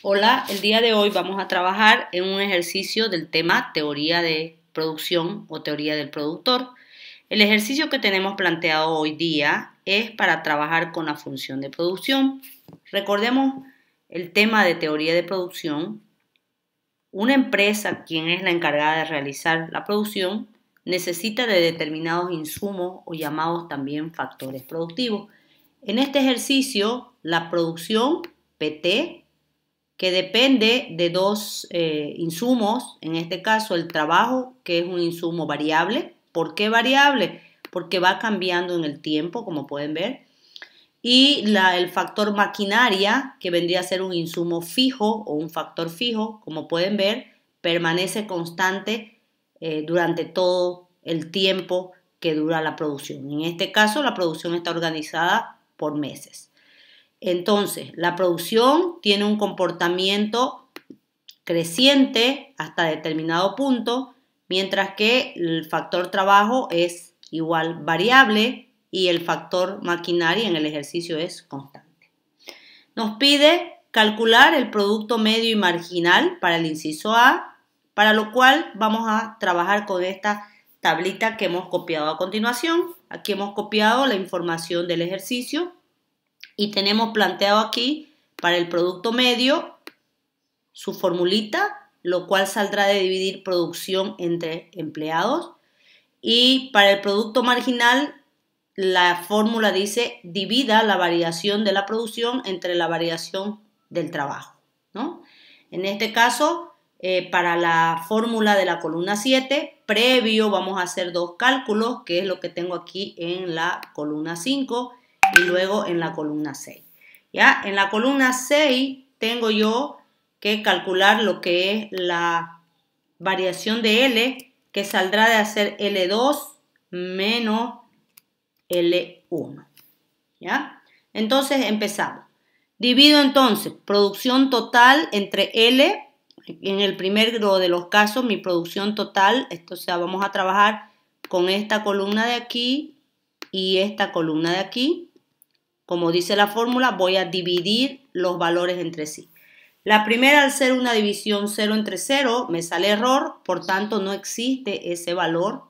Hola, el día de hoy vamos a trabajar en un ejercicio del tema teoría de producción o teoría del productor. El ejercicio que tenemos planteado hoy día es para trabajar con la función de producción. Recordemos el tema de teoría de producción. Una empresa, quien es la encargada de realizar la producción, necesita de determinados insumos o llamados también factores productivos. En este ejercicio, la producción PT que depende de dos eh, insumos, en este caso el trabajo, que es un insumo variable. ¿Por qué variable? Porque va cambiando en el tiempo, como pueden ver. Y el factor maquinaria, que vendría a ser un insumo fijo o un factor fijo, como pueden ver, permanece constante eh, durante todo el tiempo que dura la producción. En este caso, la producción está organizada por meses. Entonces, la producción tiene un comportamiento creciente hasta determinado punto, mientras que el factor trabajo es igual variable y el factor maquinaria en el ejercicio es constante. Nos pide calcular el producto medio y marginal para el inciso A, para lo cual vamos a trabajar con esta tablita que hemos copiado a continuación. Aquí hemos copiado la información del ejercicio y tenemos planteado aquí para el producto medio su formulita, lo cual saldrá de dividir producción entre empleados. Y para el producto marginal, la fórmula dice divida la variación de la producción entre la variación del trabajo. En este caso, eh, para la fórmula de la columna 7, previo vamos a hacer dos cálculos, que es lo que tengo aquí en la columna 5 y luego en la columna 6. ¿Ya? En la columna 6 tengo yo que calcular lo que es la variación de L, que saldrá de hacer L2 menos L1. ¿Ya? Entonces empezamos. Divido entonces producción total entre L, en el primer grado de los casos mi producción total, esto, o sea, vamos a trabajar con esta columna de aquí y esta columna de aquí, como dice la fórmula, voy a dividir los valores entre sí. La primera, al ser una división 0 entre 0, me sale error, por tanto no existe ese valor.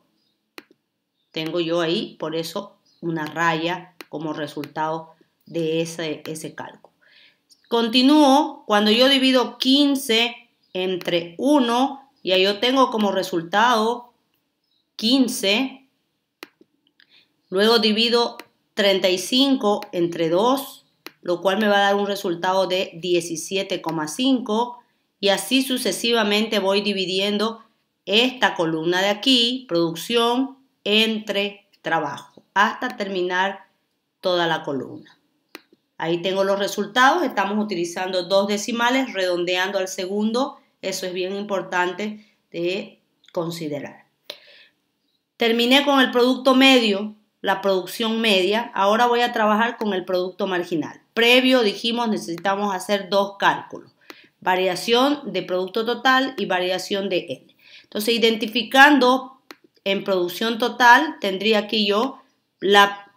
Tengo yo ahí, por eso, una raya como resultado de ese, ese cálculo. Continúo, cuando yo divido 15 entre 1, ya yo tengo como resultado 15. Luego divido 35 entre 2, lo cual me va a dar un resultado de 17,5 y así sucesivamente voy dividiendo esta columna de aquí, producción, entre trabajo, hasta terminar toda la columna. Ahí tengo los resultados, estamos utilizando dos decimales, redondeando al segundo, eso es bien importante de considerar. Terminé con el producto medio, la producción media, ahora voy a trabajar con el producto marginal. Previo dijimos necesitamos hacer dos cálculos, variación de producto total y variación de N. Entonces, identificando en producción total, tendría aquí yo la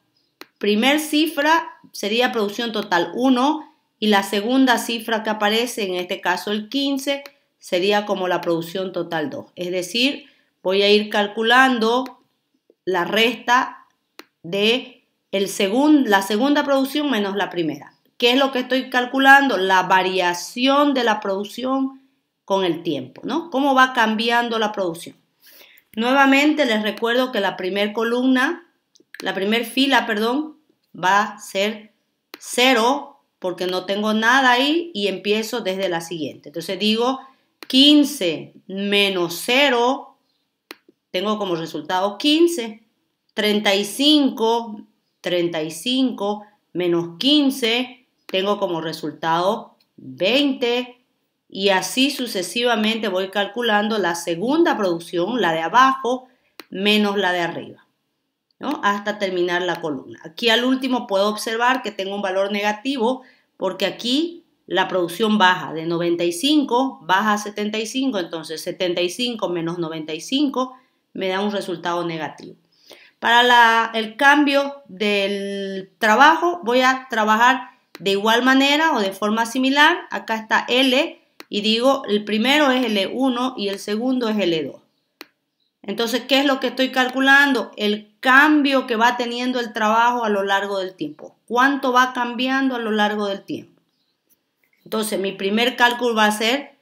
primer cifra sería producción total 1 y la segunda cifra que aparece, en este caso el 15, sería como la producción total 2. Es decir, voy a ir calculando la resta de el la segunda producción menos la primera. ¿Qué es lo que estoy calculando? La variación de la producción con el tiempo, ¿no? ¿Cómo va cambiando la producción? Nuevamente les recuerdo que la primera columna, la primera fila, perdón, va a ser cero porque no tengo nada ahí y empiezo desde la siguiente. Entonces digo 15 menos 0, tengo como resultado 15. 35, 35 menos 15, tengo como resultado 20 y así sucesivamente voy calculando la segunda producción, la de abajo, menos la de arriba, hasta terminar la columna. Aquí al último puedo observar que tengo un valor negativo porque aquí la producción baja de 95, baja a 75, entonces 75 menos 95 me da un resultado negativo. Para el cambio del trabajo voy a trabajar de igual manera o de forma similar. Acá está L y digo el primero es L1 e y el segundo es L2. E Entonces, ¿qué es lo que estoy calculando? El cambio que va teniendo el trabajo a lo largo del tiempo. ¿Cuánto va cambiando a lo largo del tiempo? Entonces, mi primer cálculo va a ser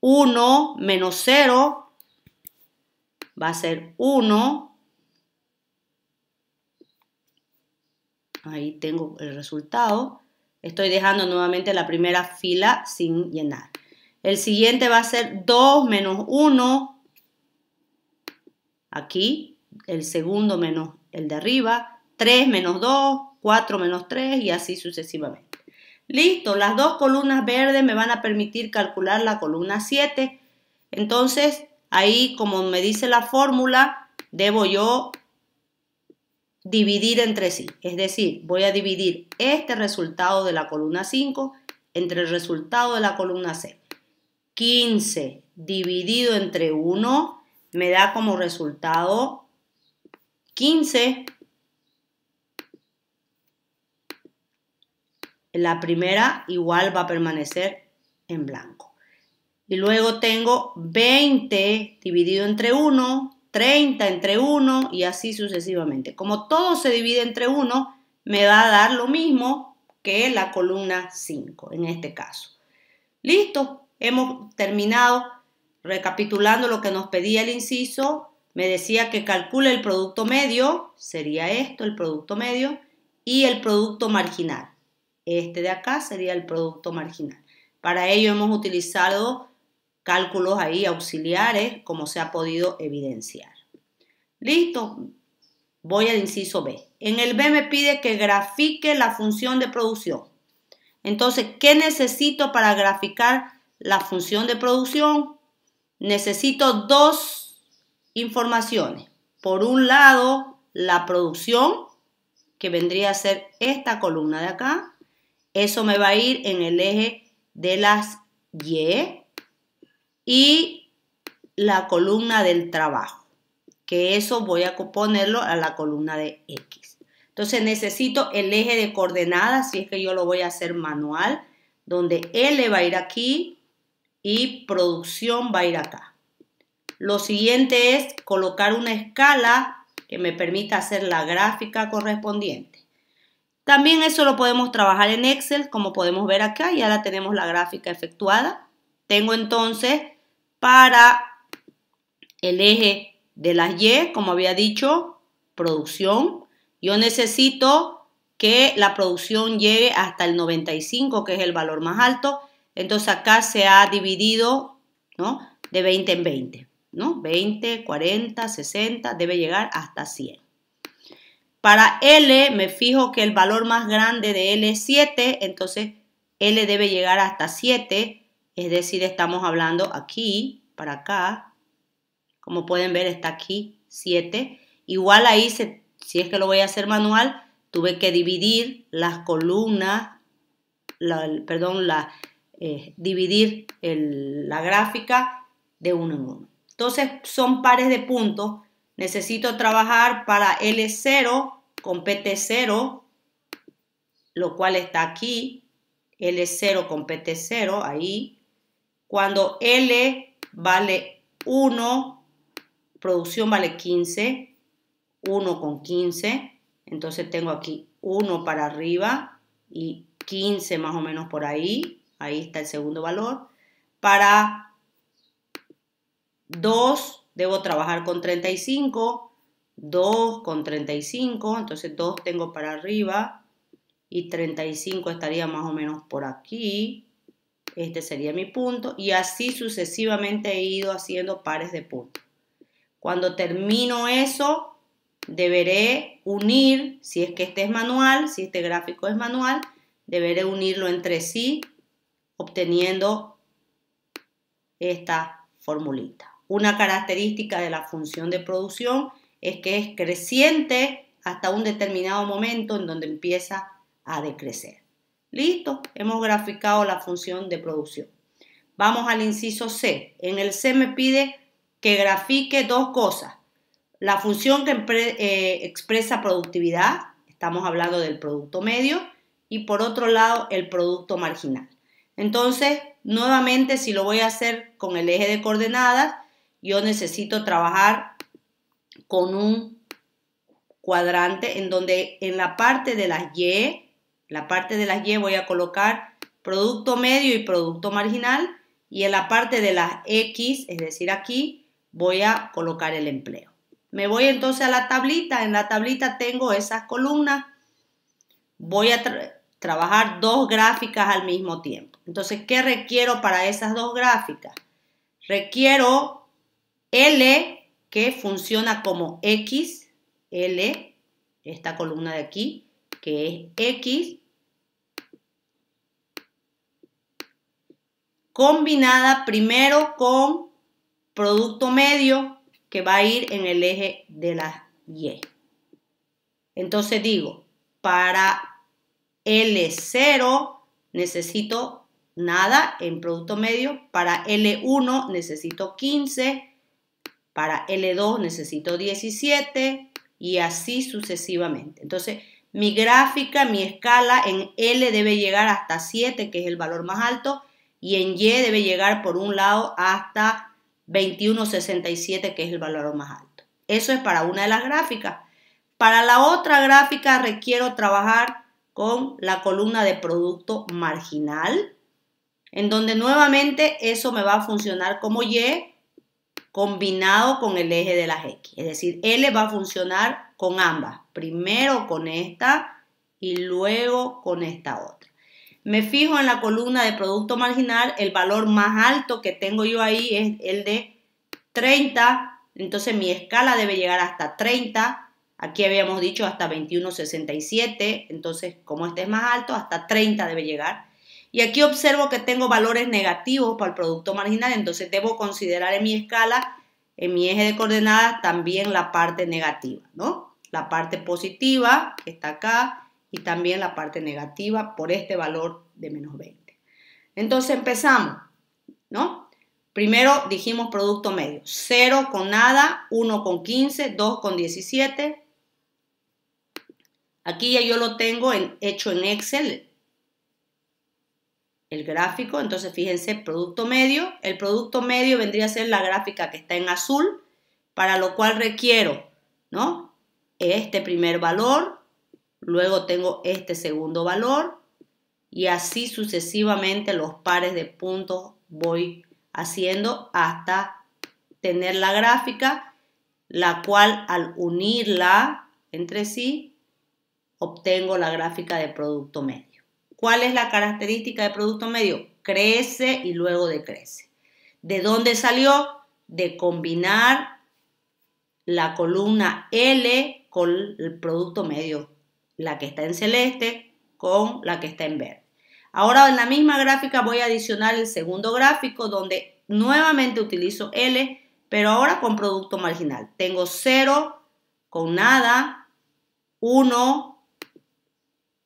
1 menos 0. Va a ser 1 Ahí tengo el resultado. Estoy dejando nuevamente la primera fila sin llenar. El siguiente va a ser 2 menos 1. Aquí, el segundo menos el de arriba. 3 menos 2, 4 menos 3 y así sucesivamente. Listo, las dos columnas verdes me van a permitir calcular la columna 7. Entonces, ahí como me dice la fórmula, debo yo dividir entre sí. Es decir, voy a dividir este resultado de la columna 5 entre el resultado de la columna C. 15 dividido entre 1 me da como resultado 15. La primera igual va a permanecer en blanco. Y luego tengo 20 dividido entre 1, 30 entre 1 y así sucesivamente. Como todo se divide entre 1, me va a dar lo mismo que la columna 5 en este caso. Listo, hemos terminado recapitulando lo que nos pedía el inciso. Me decía que calcule el producto medio, sería esto el producto medio, y el producto marginal. Este de acá sería el producto marginal. Para ello hemos utilizado cálculos ahí auxiliares, como se ha podido evidenciar. Listo, voy al inciso B. En el B me pide que grafique la función de producción. Entonces, ¿qué necesito para graficar la función de producción? Necesito dos informaciones. Por un lado, la producción, que vendría a ser esta columna de acá. Eso me va a ir en el eje de las Y y la columna del trabajo, que eso voy a ponerlo a la columna de X. Entonces necesito el eje de coordenadas, si es que yo lo voy a hacer manual, donde L va a ir aquí y producción va a ir acá. Lo siguiente es colocar una escala que me permita hacer la gráfica correspondiente. También eso lo podemos trabajar en Excel, como podemos ver acá, ya la tenemos la gráfica efectuada. Tengo entonces para el eje de las Y, como había dicho, producción. Yo necesito que la producción llegue hasta el 95, que es el valor más alto. Entonces acá se ha dividido de 20 en 20. 20, 40, 60, debe llegar hasta 100. Para L me fijo que el valor más grande de L es 7, entonces L debe llegar hasta 7 es decir, estamos hablando aquí, para acá. Como pueden ver, está aquí 7. Igual ahí, si es que lo voy a hacer manual, tuve que dividir las columnas, perdón, la, eh, dividir la gráfica de uno en uno. Entonces son pares de puntos. Necesito trabajar para L0 con PT0, lo cual está aquí. L0 con PT0, ahí. Cuando L vale 1, producción vale 15, 1 con 15, entonces tengo aquí 1 para arriba y 15 más o menos por ahí, ahí está el segundo valor. Para 2 debo trabajar con 35, 2 con 35, entonces 2 tengo para arriba y 35 estaría más o menos por aquí este sería mi punto, y así sucesivamente he ido haciendo pares de puntos. Cuando termino eso, deberé unir, si es que este es manual, si este gráfico es manual, deberé unirlo entre sí, obteniendo esta formulita. Una característica de la función de producción es que es creciente hasta un determinado momento en donde empieza a decrecer. Listo, hemos graficado la función de producción. Vamos al inciso C. En el C me pide que grafique dos cosas. La función que eh, expresa productividad, estamos hablando del producto medio, y por otro lado el producto marginal. Entonces, nuevamente, si lo voy a hacer con el eje de coordenadas, yo necesito trabajar con un cuadrante en donde en la parte de las Y la parte de las Y voy a colocar producto medio y producto marginal y en la parte de las X, es decir, aquí, voy a colocar el empleo. Me voy entonces a la tablita, en la tablita tengo esas columnas, voy a trabajar dos gráficas al mismo tiempo. Entonces, ¿qué requiero para esas dos gráficas? Requiero L que funciona como X, L, esta columna de aquí, que es X, combinada primero con producto medio que va a ir en el eje de la Y. Entonces digo, para L0 necesito nada en producto medio, para L1 necesito 15, para L2 necesito 17 y así sucesivamente. Entonces, mi gráfica, mi escala en L debe llegar hasta 7, que es el valor más alto, y en Y debe llegar por un lado hasta 2167, que es el valor más alto. Eso es para una de las gráficas. Para la otra gráfica requiero trabajar con la columna de producto marginal, en donde nuevamente eso me va a funcionar como Y combinado con el eje de las X. Es decir, L va a funcionar con ambas. Primero con esta y luego con esta otra. Me fijo en la columna de producto marginal, el valor más alto que tengo yo ahí es el de 30, entonces mi escala debe llegar hasta 30, aquí habíamos dicho hasta 21,67, entonces como este es más alto, hasta 30 debe llegar. Y aquí observo que tengo valores negativos para el producto marginal, entonces debo considerar en mi escala, en mi eje de coordenadas, también la parte negativa, ¿no? la parte positiva, está acá, y también la parte negativa por este valor de menos 20. Entonces empezamos, ¿no? Primero dijimos producto medio, 0 con nada, 1 con 15, 2 con 17. Aquí ya yo lo tengo hecho en Excel, el gráfico, entonces fíjense, producto medio. El producto medio vendría a ser la gráfica que está en azul, para lo cual requiero, ¿no? este primer valor, luego tengo este segundo valor y así sucesivamente los pares de puntos voy haciendo hasta tener la gráfica, la cual al unirla entre sí obtengo la gráfica de producto medio. ¿Cuál es la característica de producto medio? Crece y luego decrece. ¿De dónde salió? De combinar la columna L con el producto medio, la que está en celeste con la que está en verde. Ahora en la misma gráfica voy a adicionar el segundo gráfico donde nuevamente utilizo L, pero ahora con producto marginal. Tengo 0 con nada, 1,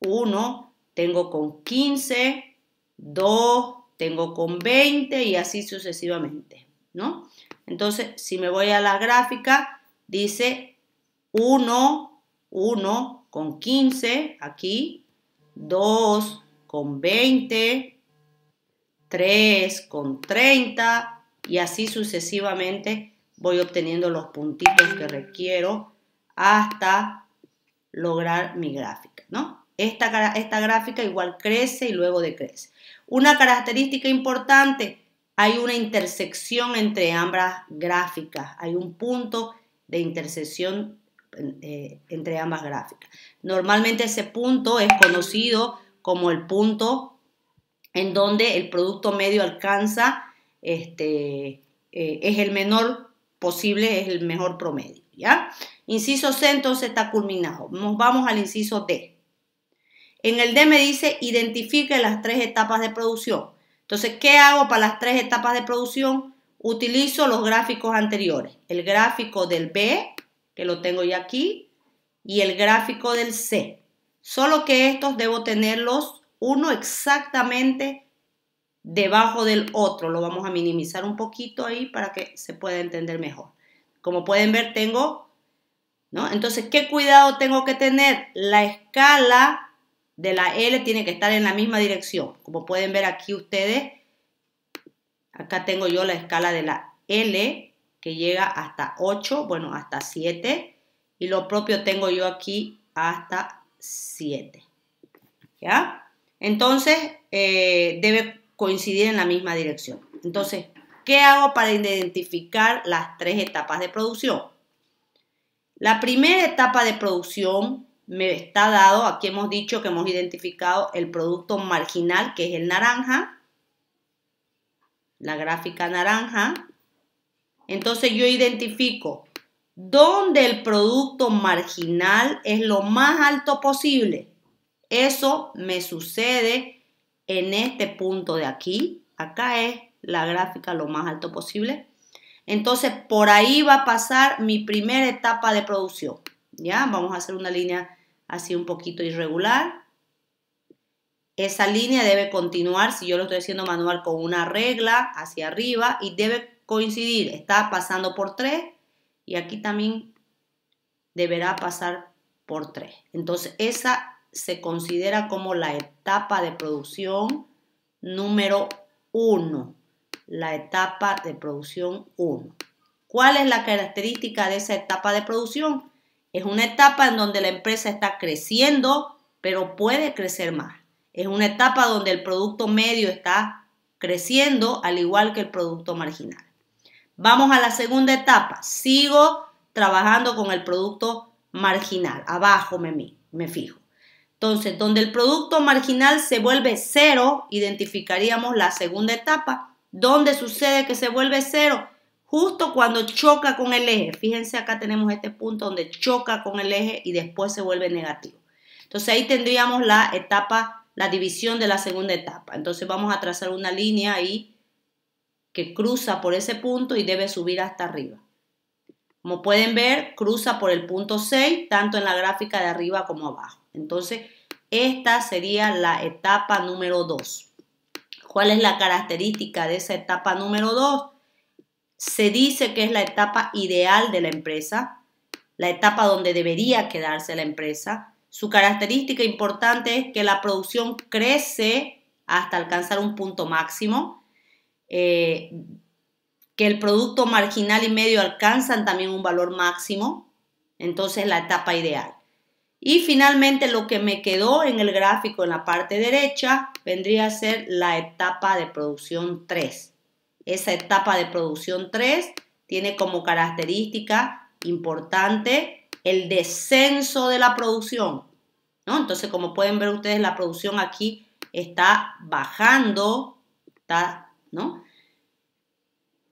1, tengo con 15, 2, tengo con 20 y así sucesivamente, ¿no? Entonces, si me voy a la gráfica, dice 1, 1 con 15 aquí, 2 con 20, 3 con 30 y así sucesivamente voy obteniendo los puntitos que requiero hasta lograr mi gráfica, ¿no? Esta, esta gráfica igual crece y luego decrece. Una característica importante, hay una intersección entre ambas gráficas, hay un punto de intersección eh, entre ambas gráficas. Normalmente ese punto es conocido como el punto en donde el producto medio alcanza, este, eh, es el menor posible, es el mejor promedio. ¿ya? Inciso C entonces está culminado. Nos vamos al inciso D. En el D me dice, identifique las tres etapas de producción. Entonces, ¿qué hago para las tres etapas de producción? Utilizo los gráficos anteriores. El gráfico del B, que lo tengo ya aquí, y el gráfico del C. Solo que estos debo tenerlos uno exactamente debajo del otro. Lo vamos a minimizar un poquito ahí para que se pueda entender mejor. Como pueden ver, tengo, ¿no? Entonces, ¿qué cuidado tengo que tener? La escala de la L tiene que estar en la misma dirección. Como pueden ver aquí ustedes, acá tengo yo la escala de la L que llega hasta 8, bueno, hasta 7. Y lo propio tengo yo aquí hasta 7. ¿Ya? Entonces, eh, debe coincidir en la misma dirección. Entonces, ¿qué hago para identificar las tres etapas de producción? La primera etapa de producción me está dado, aquí hemos dicho que hemos identificado el producto marginal, que es el naranja, la gráfica naranja, entonces yo identifico dónde el producto marginal es lo más alto posible. Eso me sucede en este punto de aquí. Acá es la gráfica lo más alto posible. Entonces, por ahí va a pasar mi primera etapa de producción. ¿Ya? Vamos a hacer una línea así un poquito irregular. Esa línea debe continuar, si yo lo estoy haciendo manual, con una regla hacia arriba y debe coincidir, está pasando por 3 y aquí también deberá pasar por 3. Entonces esa se considera como la etapa de producción número 1, la etapa de producción 1. ¿Cuál es la característica de esa etapa de producción? Es una etapa en donde la empresa está creciendo, pero puede crecer más. Es una etapa donde el producto medio está creciendo, al igual que el producto marginal. Vamos a la segunda etapa. Sigo trabajando con el producto marginal. Abajo me, me fijo. Entonces, donde el producto marginal se vuelve cero, identificaríamos la segunda etapa. ¿Dónde sucede que se vuelve cero? Justo cuando choca con el eje. Fíjense, acá tenemos este punto donde choca con el eje y después se vuelve negativo. Entonces, ahí tendríamos la etapa, la división de la segunda etapa. Entonces, vamos a trazar una línea ahí que cruza por ese punto y debe subir hasta arriba. Como pueden ver, cruza por el punto 6, tanto en la gráfica de arriba como abajo. Entonces, esta sería la etapa número 2. ¿Cuál es la característica de esa etapa número 2? Se dice que es la etapa ideal de la empresa, la etapa donde debería quedarse la empresa. Su característica importante es que la producción crece hasta alcanzar un punto máximo eh, que el producto marginal y medio alcanzan también un valor máximo, entonces la etapa ideal. Y finalmente lo que me quedó en el gráfico en la parte derecha vendría a ser la etapa de producción 3. Esa etapa de producción 3 tiene como característica importante el descenso de la producción. ¿no? Entonces, como pueden ver ustedes, la producción aquí está bajando, está ¿no?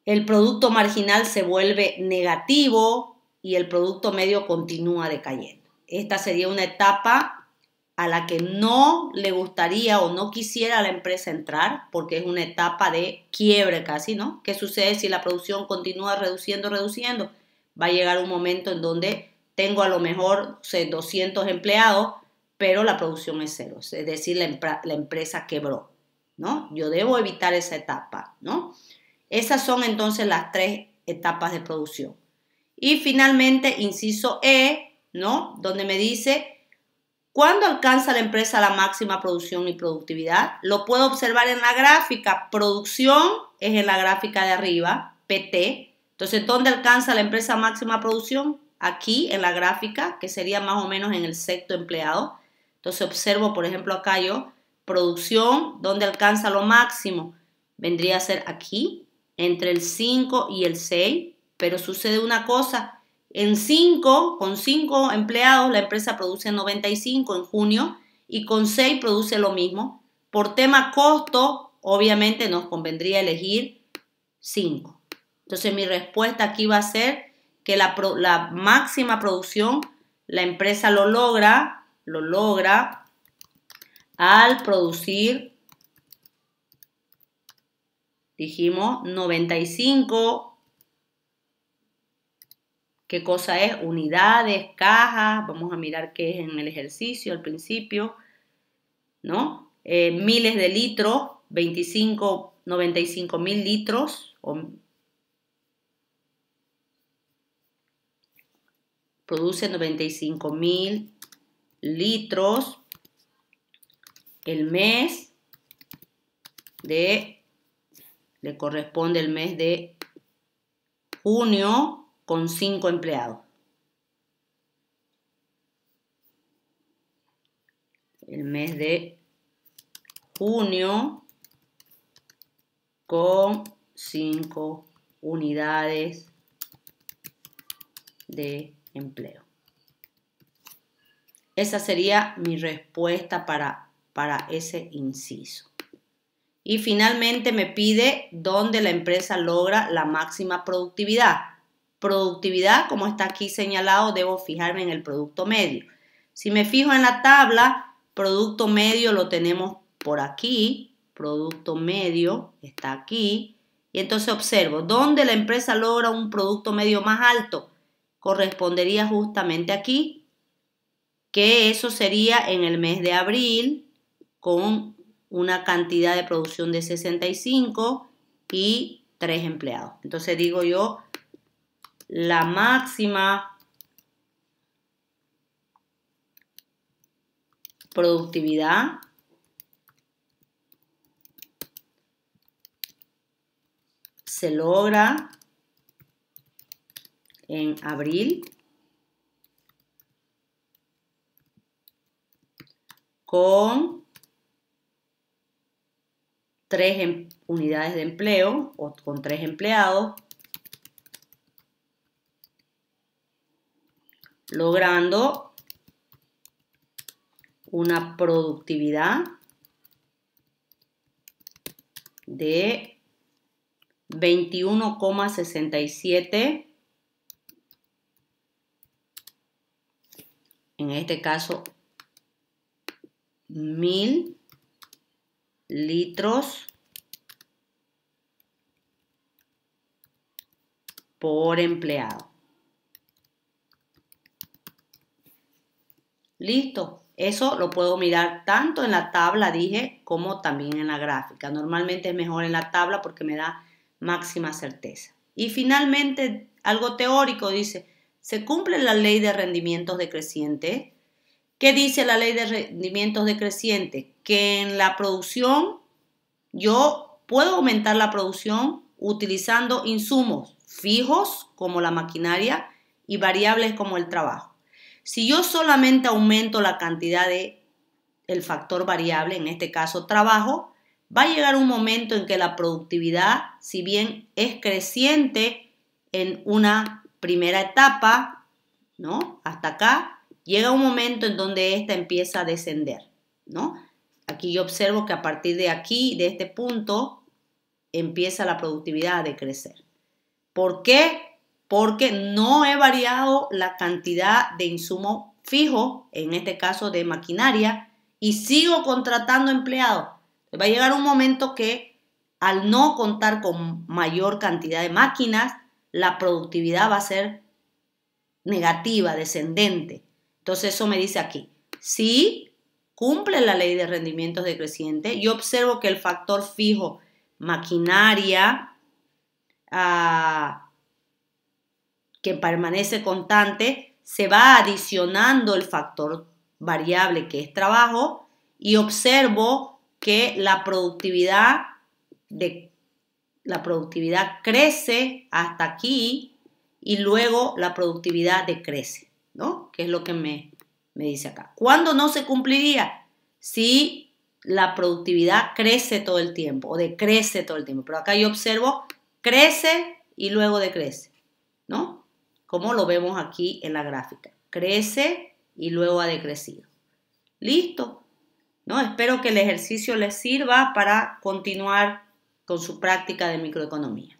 El producto marginal se vuelve negativo y el producto medio continúa decayendo. Esta sería una etapa a la que no le gustaría o no quisiera la empresa entrar, porque es una etapa de quiebre casi, ¿no? ¿Qué sucede si la producción continúa reduciendo, reduciendo? Va a llegar un momento en donde tengo a lo mejor 200 empleados, pero la producción es cero, es decir, la empresa quebró. ¿no? Yo debo evitar esa etapa, ¿no? Esas son entonces las tres etapas de producción. Y finalmente, inciso E, ¿no? Donde me dice, ¿cuándo alcanza la empresa la máxima producción y productividad? Lo puedo observar en la gráfica. Producción es en la gráfica de arriba, PT. Entonces, ¿dónde alcanza la empresa máxima producción? Aquí en la gráfica, que sería más o menos en el sexto empleado. Entonces, observo, por ejemplo, acá yo Producción, donde alcanza lo máximo? Vendría a ser aquí, entre el 5 y el 6, pero sucede una cosa, en 5, con 5 empleados, la empresa produce 95 en junio y con 6 produce lo mismo. Por tema costo, obviamente nos convendría elegir 5. Entonces mi respuesta aquí va a ser que la, la máxima producción la empresa lo logra, lo logra al producir, dijimos, 95. ¿Qué cosa es? Unidades, cajas. Vamos a mirar qué es en el ejercicio al principio, ¿no? Eh, miles de litros, 25, 95 mil litros. produce 95 mil litros el mes de, le corresponde el mes de junio con cinco empleados. El mes de junio con cinco unidades de empleo. Esa sería mi respuesta para para ese inciso. Y finalmente me pide dónde la empresa logra la máxima productividad. Productividad, como está aquí señalado, debo fijarme en el producto medio. Si me fijo en la tabla, producto medio lo tenemos por aquí, producto medio está aquí, y entonces observo, ¿dónde la empresa logra un producto medio más alto? Correspondería justamente aquí, que eso sería en el mes de abril, con una cantidad de producción de 65 y tres empleados. Entonces digo yo, la máxima productividad se logra en abril con tres em, unidades de empleo o con tres empleados, logrando una productividad de 21,67 en este caso mil litros por empleado. Listo. Eso lo puedo mirar tanto en la tabla, dije, como también en la gráfica. Normalmente es mejor en la tabla porque me da máxima certeza. Y finalmente, algo teórico dice, ¿se cumple la ley de rendimientos decrecientes? ¿Qué dice la ley de rendimientos decrecientes? Que en la producción yo puedo aumentar la producción utilizando insumos fijos como la maquinaria y variables como el trabajo. Si yo solamente aumento la cantidad de el factor variable, en este caso trabajo, va a llegar un momento en que la productividad, si bien es creciente en una primera etapa, ¿no? Hasta acá Llega un momento en donde esta empieza a descender, ¿no? Aquí yo observo que a partir de aquí, de este punto, empieza la productividad a decrecer. ¿Por qué? Porque no he variado la cantidad de insumo fijo, en este caso de maquinaria, y sigo contratando empleados. Va a llegar un momento que al no contar con mayor cantidad de máquinas, la productividad va a ser negativa, descendente. Entonces eso me dice aquí, si cumple la ley de rendimientos decrecientes, yo observo que el factor fijo, maquinaria, ah, que permanece constante, se va adicionando el factor variable que es trabajo y observo que la productividad de la productividad crece hasta aquí y luego la productividad decrece. ¿no? Que es lo que me, me dice acá. ¿Cuándo no se cumpliría? Si la productividad crece todo el tiempo o decrece todo el tiempo. Pero acá yo observo, crece y luego decrece, ¿no? Como lo vemos aquí en la gráfica. Crece y luego ha decrecido. Listo. ¿No? Espero que el ejercicio les sirva para continuar con su práctica de microeconomía.